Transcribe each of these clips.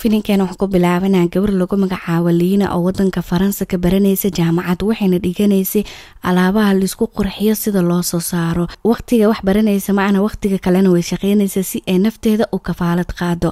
filinkeena waxaa ku bilaabanaa gabar lagu magacaabo liina oo waddanka faransa ka baranaysa jaamacad waxayna dhiganaysay alaabaha laisku qurxiyo sida loo soo saaro waqtiga wax baranaysa ma-ana wakhtiga kalena way shaqaynaysa si ay nafteeda u kafaalad qaado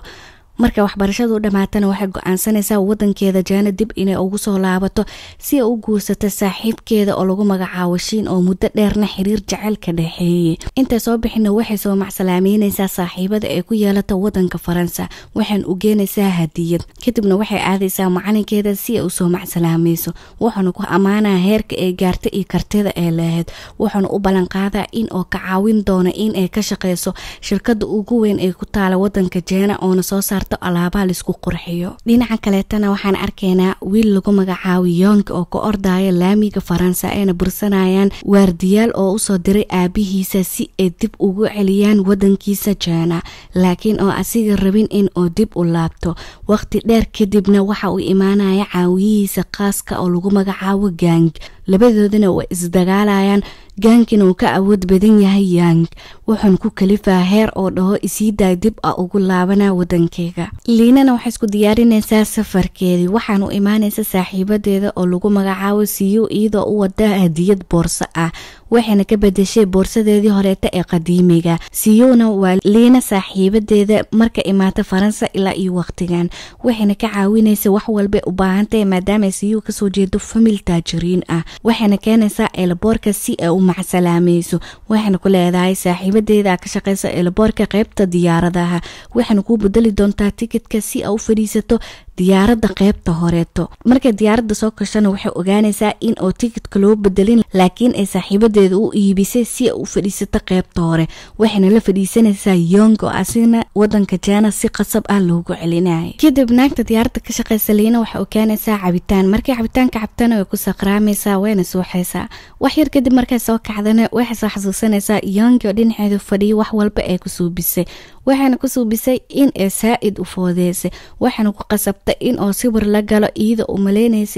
marka waxbarashadu dhammaatana waxay go-aansanaysaa jaana dib inay ugu soo laabato si ay u guursata saaxiibkeeda oo lagu magacaabo shiin oo muddo dheerna xiriir jacayl ka dhexeeyey inta soo bixina waxay soo macsalaameynaysaa saaxiibada ay ku yeelata wadanka faransa waxaan u geenaysaa hadiyad kadibna waxay aadaysaa macalinkeeda si ay u soo macsalaameyso waxaana ku ammaanaa heerka ay gaarta iyo kartida ay lahayd waxaana u ballanqaadaa in oo ka caawin doona in ay ka shaqeyso shirkada ugu weyn ee ku taala wadanka jeena oona soo saarta barto alaabaha laisku qurxiyo dhinaca kaleetana waxaan arkaynaa wiil lagu magacaawo yong oo ka ordaya laamiga faransa ayna bursanayaan waardiyaal oo usoo diray aabihiisa si ay dib ugu celiyaan waddankiisa jeena laakiin oo asiga rabin in uu dib u laabto waqti dheer kadibna waxa uu imaanaya caawiyihiisa qaaska oo lagu magacaawo gang labadoodana way isdagaalayaan gaankin uu ka awood badan yahay yang wuxuun ku kalifaa heer oo dhaho isii daay dib a ugu laabanaa wadankeyga liinana waxay isku diyaarinaysaa safarkeedii waxaan u imaanaysa saaxiibadeeda oo lagu magacaabo siyu e iyadoo u wada hadiyad boorso ah waxayna ka badashay boorsadeedii horeeta ee qadiimiga siyuna e waa liina saaxiibadeeda marka imaata faransa ilaa iyo waqtigan waxayna ka caawinaysa wax walbay u baahantahay maadaama siyu e kasoo jeedo famil taajiriin ah waxayna keenaysaa eelaboorka si ay u macsalaameyso waxayna ku leedahay saaxiibadeeda ka shaqeysa eelaboorka qeybta diyaaradaha waxayna kuu bedeli doontaa tikidka si ay u fadhiisato diyaaradda qeybta horeeto markay diyaaradda soo gashana waxay ogaanaysaa in oo tikidka loo bedelin laakiin ay saaxiibadeeda u iibisay si ay u fadhiisato qeybta hore waxayna la fadhiisanaysaa yongo asina wadanka jaana si qasab ah loogu celinaya kadib naagta diyaaradda ka shaqeysa liina waxay ogaanaysaa cabitaan markay cabitaanka cabtana way ku saqraameysaa haweeney wax yar kadib markay soo kacdana waxay soo xasuusanaysaa yoonkioo dhinaceeda fadhiyo wax walba ee ku suubisay waxayna ku suubisay in ay saa'id u foodeysay waxayna ku qasabtay in inoo sawir la galo iyadoo u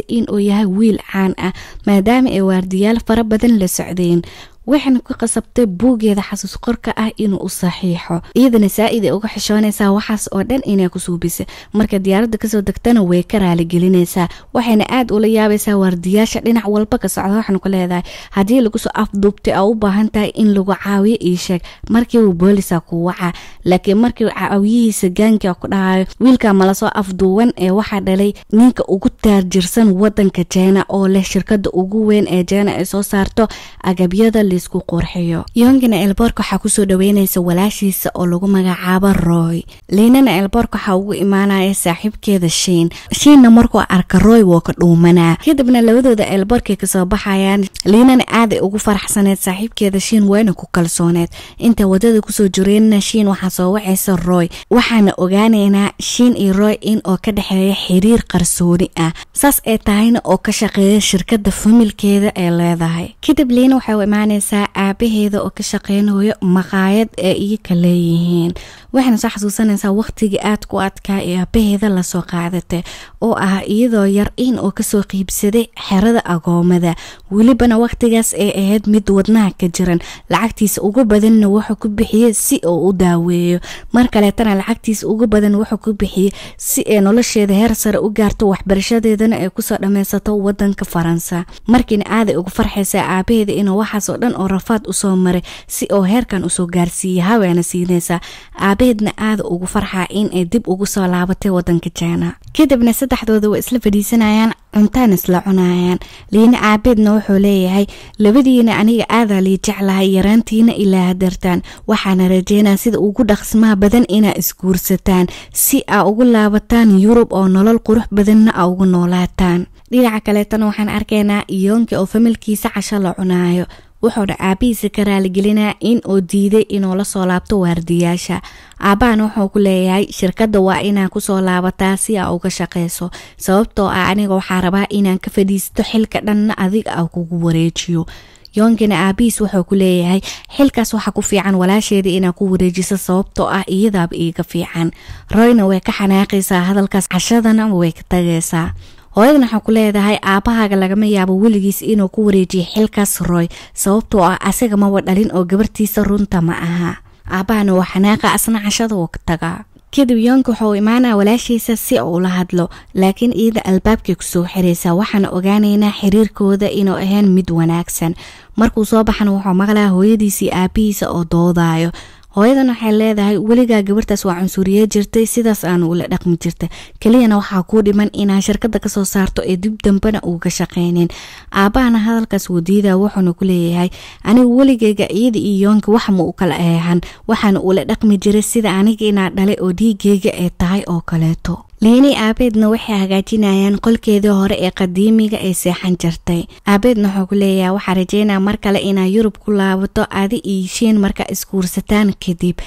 in uu yahay wiil caan ah maadaama ay waardiyaal fara badan la socdeen waxayna ku qasabtay buuggeeda xasuus qorka ah inuu u saxiixo iyadana saa ay uga xishoonaysaa waxaas oo dhan inay ku suubisay marka diyaaradda kasoo degtana way ka raaligelinaysaa waxayna aada ula yaabaysaa waardiyaasha dhinac walba ka socda waxaanu ku leedahay haddii lagu soo afduubtay oo u baahan tahay in lagu caawiyo ii sheeg markiibu boolisaa ku wacaa laakiin markii caawiyihiisa gaanka ku dhahayo wiilka mala soo afduuban ee waxaa dhalay ninka ugu taarjirsan wadanka jeena oo leh shirkada ugu weyn ee jeena ay soo saarto agabyada laysku qorxeeyo yoongana elborg waxaa kusoo dhaweynaysa walaashiisa oo lagu magacaabo roy liinana elborg waxaa ugu imaanaya saaxiibkeeda shiin shiinna markuu arka roy woo ka dhuumanaa kadibna labadooda elborgay kasoo baxayaan liinana aaday ugu faraxsaneed saaxiibkeeda shiin wayna ku kalsooneed inta wadada kusoo jireenna shiin waxaa soo wacaysa roy waxaana ogaaneynaa shiin iyo roy in oo ka dhexeeya xiriir qarsooni ah saas ay tahayna oo ka shaqeeya shirkada familkeeda ay leedahay kadib liina waxay u imaanaysa arkaysaa aabaheeda oo ka shaqeynooyo maqaayad ee iyoka leeyihiin waxayna soo xasuusanaysaa waqtigii aad ku adkaa ee aabaheeda lasoo qaadatay oo ah iyadoo yar-iin oo kasoo qiibsaday xerada agoomada welibana waqtigaas ay ahayd mid wadnaha ka jiran lacagtiisa ugu badanna wuxuu ku bixiyey si uu u daaweeyo mar kaleetana lacagtiisa ugu badan wuxuu ku bixiyey si ay nolosheeda heer sare u gaarto waxbarashadeedana ay kusoo dhameysato wadanka faransa markiina aaday ugu farxaysaa aabaheeda inuu waxaasoo dhan dhan oo rafaad usoo maray si oo heerkan usoo gaarsiiyay haweena siinaysaa aabaheedna aada ugu farxaa in ay dib ugu soo laabatay wadanka jaana kadibna saddexdooda waa isla fadhiisanayaan cuntaan isla cunayaan liina aabeedna wuxuu leeyahay labadiina aniga aadaa lii jeclahay yaraantiina ilaa hadartaan waxaana rajeynaa sida ugu dhaqsmaha badan inaa isguursataan si aa ugu laabataan yurub oo nolol qurux badanna a ugu noolaataan dhinaca kaleetana waxaan arkaynaa iyoonka oo familkiisa casho la cunaayo wuxuuna aabihiisa ka karaaligelinaa in uu diiday inuu lasoo laabto waardiyaasha aabahana wuxuu ku leeyahay shirkadda waa inaan kusoo laabataa si aa uga shaqeyso sababtoo ah aniga waxaa rabaa inaan ka fadhiisto xilka dhanna adiga a kugu wareejiyo yoongana aabihiis wuxuu ku leeyahay xilkaas waxa ku fiican walaasheeda inaa ku wareejiso sababtoo ah iyadaaba iiga fiican royna way ka xanaaqaysaa hadalkaas cashadana way ka tagaysaa hooyadana waxaa ku leedahay aabahaaga lagama yaabo weligiis inuu ku wareejiyay xilkaas roy sababtoo ah asaga maba dhalin oo gabartiisa runta ma aha aabahana waa xanaaqa asna cashada uu tagaa kadib yoonka waxa uu imaanaa walaashiisa si uula hadlo laakiin iyada albaabkay kusoo xiraysaa waxaan ogaanaynaa xiriirkooda inuu ahayn mid wanaagsan markuu soo baxana wuxuu maqlaa hooyadiisii aabihiisa oo doodaayo hooyadan waxay leedahay weligaa gabartaas waa cunsuriye jirtay sidaas aanu ula dhaqmi jirta keliyana waxaa kuu dhiman inaa shirkada kasoo saarto ee dib dambena uuga shaqeynin aabahana hadalkaas wuu wuxuuna ku leeyahay anigu weligeyga iyada iyo yoonka wax ma u kala eehan waxaana ula dhaqmi jiray sida aniga inaa dhalay oo dhiigeyga ee tahay oo kaleeto liini aabeedna waxay hagaajinayaan qolkeedii hore ee qadiimiga ee seexan jirtay aabeedna wuxuu ku leeyaha waxaa rajeynaa mar kale inaa yurub ku laabato adi iyo shiin marka iskuursataan kadib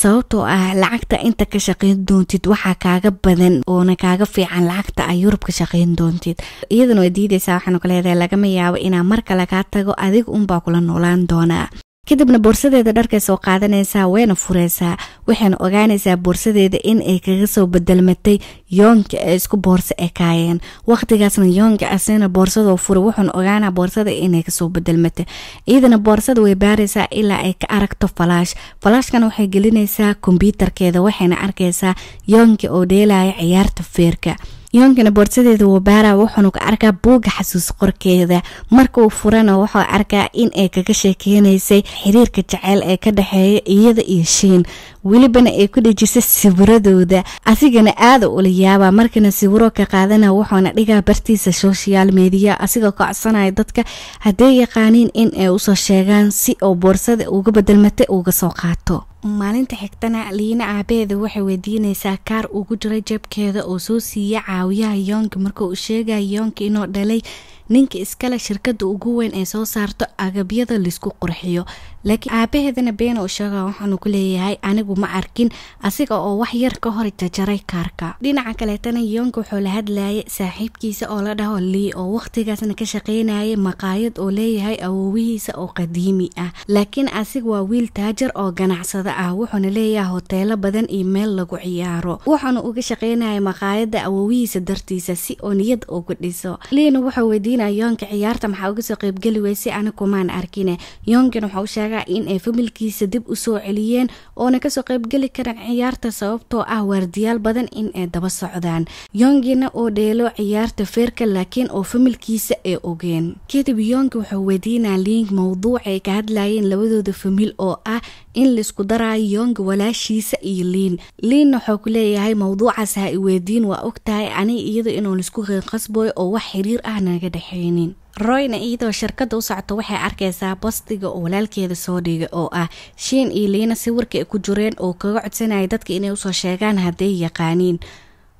sababtoo ah lacagta inta ka shaqayn doontid waxaa kaaga badan oona kaaga fiican lacagta ay yurub ka shaqayn doontid iyadana way diidaysaa waxaanu ka leedahay lagama yaabo inaa mar kale kaa tago adiga unbaa kula noolaan doonaa kadibna boorsadeeda dharkay soo qaadanaysaa wayna fureysaa waxayna ogaanaysaa boorsadeeda in ay kaga soo bedelmatay yoonka ay isku boorso ekaayeen waqtigaasna yoonka asina boorsado fura wuxuuna ogaanaa boorsada inay kasoo bedelmatay iyadana boorsada way baaraysaa ilaa ay ka aragto falaash falaashkana waxay gelinaysaa kombyuutarkeeda waxayna arkaysaa yoonka oo dheelaya ciyaarta feerka yoonkana boorsadeeda wabaara wuxuunu ka arkaa buugga xasuus qorkeeda marka uu furana wuxuu arkaa in ay kaga sheekeynaysay xiriirka jaceyl ee ka dhexeeya iyada iyo shiin welibana ay ku dhejisa sawiradooda asigana aada ula yaabaa markana sawiro ka qaadana wuxuuna dhigaa bartiisa social media asiga kocsanaya dadka hadday yaqaaniin in ay usoo sheegaan si oo boorsada uga bedelmata uga soo qaato maalinta xigtana liina aabeeda waxay weydiinaysaa kaar ugu jiray jabkeeda oo soo siiya caawiyaha yoonka marka uu sheegaya yoonka inuu dhalay ninka iskale shirkada ugu weyn ay soo saarto agabyada laisku qurxiyo laakiin aabaheedana been u sheega waxaanu ku leeyahay anigu ma arkin asiga oo wax yar ka hor jajaray kaarka dhinaca kaleetana yoonka wuxuu la hadlayay saaxiibkiisa oo la dhaho lii oo wakhtigaasna ka shaqeynayay maqaayad oo leeyahay awoowihiisa oo qadiimi ah laakiin asiga waa wiil taajar oo ganacsada ah wuxuuna leeyahay hoteelo badan iyo meel lagu ciyaaro wuxuuna uga shaqeynayay maqaayada awowihiisa dartiisa si oo niyad ugu dhiso liina wuxuu weydiiy weydiinaya yoonka ciyaarta maxaa uga soo qeybgeli weysay ana kumaan arkine yoonkina waxauu sheegaa inay familkiisa dib usoo celiyeen oona kasoo qeybgeli karin ciyaarta sababtoo ah waardiyaal badan inay daba socdaan yongina oo dheelo ciyaarta feerka laakiin oo familkiisa ay ogeen kadib yoonka wuxuu weydiinaa liink mowduucay ka hadlayeen labadooda famil oo ah in laisku daraayo yoonga walaashiisa iyo liin liinna waxuu ku leeyahay mowduucaas ha i weydiin waa og tahay aniga iyado inuu laisku qeynqasbooyo oo wax xiriir ah naga dhex sharaxaynin royna iyadoo shirkadda u socoto waxay arkaysaa bastiga oo walaalkeeda soo dhiga oo ah shiin iyo liina si warka ay ku jireen oo kaga codsanaya dadka inay usoo sheegaan hadday yaqaaniin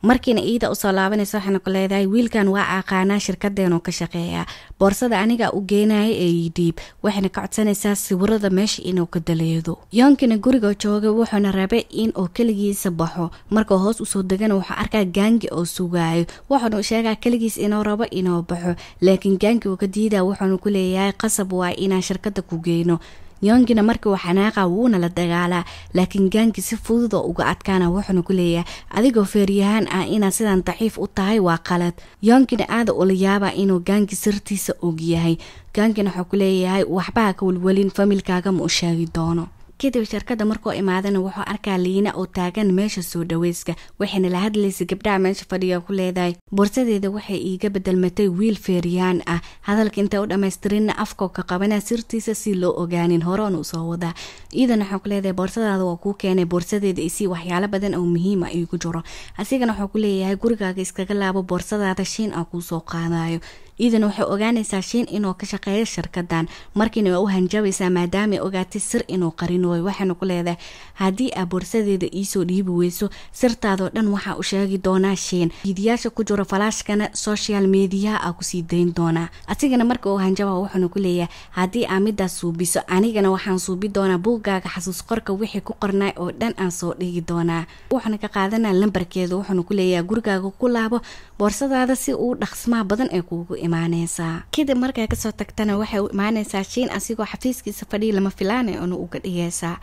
markiina iida usoo laabanaysa waxayna ku leedahay wiilkan waa aqaanaa shirkadeenuu ka shaqeeya boorsada aniga u geenaya ee ii e waxayna ka codsanaysaa sawirada meesha inuu ka daleedo yoonkina guriga joogay wuxuuna rabay in uu keligiisa baxo markuu hoos usoo degana wuxuu arkaa gaangi oo sugaayo wuxuuna sheegaa keligiis inuu rabo inuu baxo laakiin gaangi uu ka diidaa wuxuuna ku leeyahay qasab waa inaan shirkada ku geyno yongina marka uu xanaaqa wuuna la dagaalaa laakiin gaanki si fududoo uga adkaana wuxuuna ku leeyahay adigoo feeryahaan ah inaad sidan daciif u tahay waa qalad yongina aada ula yaaba inuu gaanki sirtiisa og yahay gaangina wuxuu ku leeyahay waxbaha ka welwelin familkaaga ma u sheegi doono kadib shirkada markuu imaadana wuxuu arkaa liina oo taagan meesha soo dhaweyska waxayna la hadlaysa gabdhaha meesha fadhiga ku leedahay borsadeeda waxay iiga bedelmatay wiil feeriyaan ah hadalka intay u dhammaystirinna afkoo ka qabanaa sirtiisa si loo ogaanin horeon usoo wadaa iidan waxaa ku leedahay boorsadaada waa kuu keenay boorsadeeda isii waxyaalo badan oo muhiima ah iigu jiro asigana waxuu ku leeyahay gurigaaga iskaga laabo boorsadaada shiin ah kuusoo qaadayo ciidan waxay ogaanaysaa shiin inuu ka shaqeeyo shirkadan markiina waa u hanjabaysaa maadaama ogaatay sir inuu qarinooyo waxaynu ku leedahay haddii aa boorsadeeda iisoo dhiibi weyso sirtaadoo dhan waxaa u sheegi doonaa shiin giidiyaasha ku jiro falaashkana social mediyaha aa kusii dayn doonaa asigana marka uu hanjaba wuxuuna ku leeyahay haddii aa midaas suubiso anigana waxaan suubi doonaa buuggaaga xasuus qorka wixii ku qornaay oo dhan aan soo dhigi doonaa wuxuuna ka qaadanaa lambarkeeda wuxuuna ku leeyahay gurigaaga ku laabo boorsadaada si uu dhaqsmaa badan ee kuugu imaaneysaa kadib markay kasoo tagtana waxay u imaaneysaa shiin asigoo xafiiskiisa fadhiya lama filaanay una uga dhigeysaa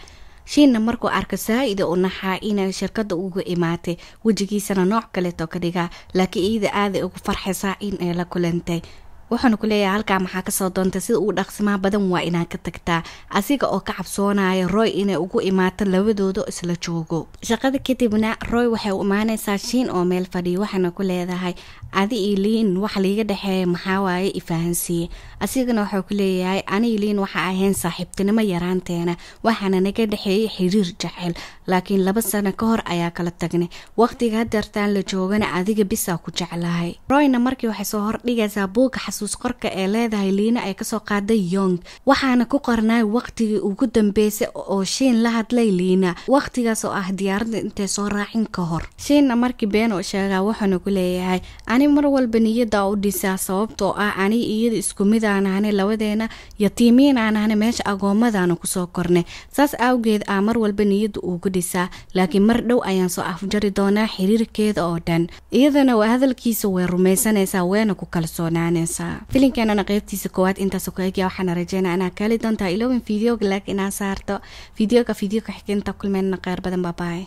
shiinna markuu arko saa-ida u naxaa inay shirkada uga imaatay wejigiisana nooc kaleeto ka dhigaa laakiin iyada aaday ugu farxaysaa in ay la kulantay waxaanu ku leeyahay halkaa maxaa kasoo doontay sida uu dhaqsimaa badan waa inaad ka tagtaa asiga oo ka cabsoonaya roy inay ugu imaato labadooda isla joogo shaqada kadibna roy waxay u imaaneysaa shiin oo meel fadhiyo waxaana ku leedahay adi io liin waxa liiga dhexeeya maxaa waaye ifahansiiye asigana waxau ku leeyahay ani liin waxa ahayn saaxiibtinimo yaraanteena waxaana naga dhexeeyay xiriir jaceyl laakiin laba sano ka hor ayaa kala tagnay waqtiga hadeertaan la joogana adiga bisaa ku jeclahay royna markii waxay soo hordhigaysaa buuga xasuus qorka ee leedahay liina ay kasoo qaaday yong waxaana ku qornay waqtigii ugu dambeysay oo shiin la hadlay liina waqtigaas oo ah diyaaradda intay soo raacin ka hor shiinna markii been oo sheegaa wuxuuna ku leeyahay ani mar walba niyada u dhisaa sababtoo ah ani iyada isku mid aan labadeena yatiimiin aan meesha agoommadaana kusoo kornay saas awgeed aa mar walba niyada ugu dhisaa laakiin mar dhow ayaan soo afjari doonaa xiriirkeeda oo dhan iyadana hadalkiisa way rumaysanaysaa wayna ku kalsoonaanaysa doontaa filinkanana qeybtiisa koowaad intaas ku eegya waxaana rajeynaa inaa kaali doontaa ilowin videoga lag inaa saarto videoga ka xigeentaa kulmeenna qeyr badan baabaaye